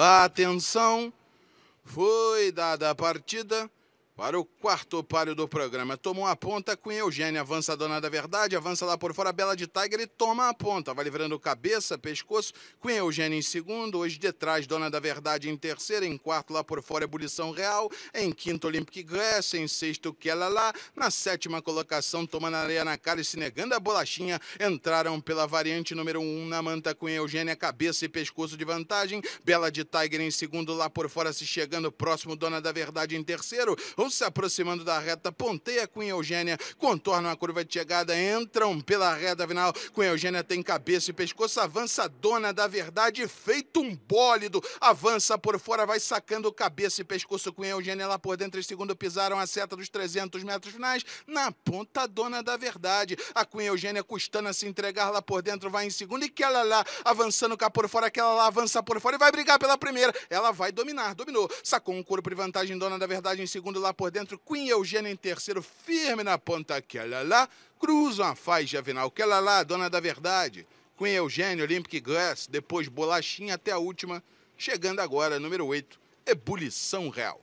A atenção foi dada à partida para o quarto páreo do programa. Toma uma ponta com Eugênia, avança a dona da verdade, avança lá por fora, Bela de Tiger e toma a ponta. Vai livrando cabeça, pescoço, com Eugênia em segundo, hoje detrás, dona da verdade em terceiro, em quarto lá por fora, ebulição real, em quinto, Olympic Grass, em sexto, Kela lá, na sétima colocação, tomando areia na cara e se negando a bolachinha, entraram pela variante número um na manta com Eugênia, cabeça e pescoço de vantagem, Bela de Tiger em segundo lá por fora, se chegando próximo, dona da verdade em terceiro, se aproximando da reta, ponteia com Eugênia, contorna a curva de chegada, entram pela reta final. com Eugênia tem cabeça e pescoço, avança dona da verdade, feito um bólido, avança por fora, vai sacando cabeça e pescoço. com Eugênia lá por dentro, em segundo pisaram a seta dos 300 metros finais, na ponta dona da verdade. A Cunha Eugênia custando a se entregar lá por dentro, vai em segundo e que ela lá avançando cá por fora, que ela lá avança por fora e vai brigar pela primeira. Ela vai dominar, dominou, sacou um corpo de vantagem, dona da verdade em segundo lá por dentro, Queen Eugênia em terceiro, firme na ponta, que ela lá, cruza uma faixa final que ela lá, dona da verdade. Queen Eugênia, Olympic Glass, depois Bolachinha até a última, chegando agora, número 8, Ebulição Real.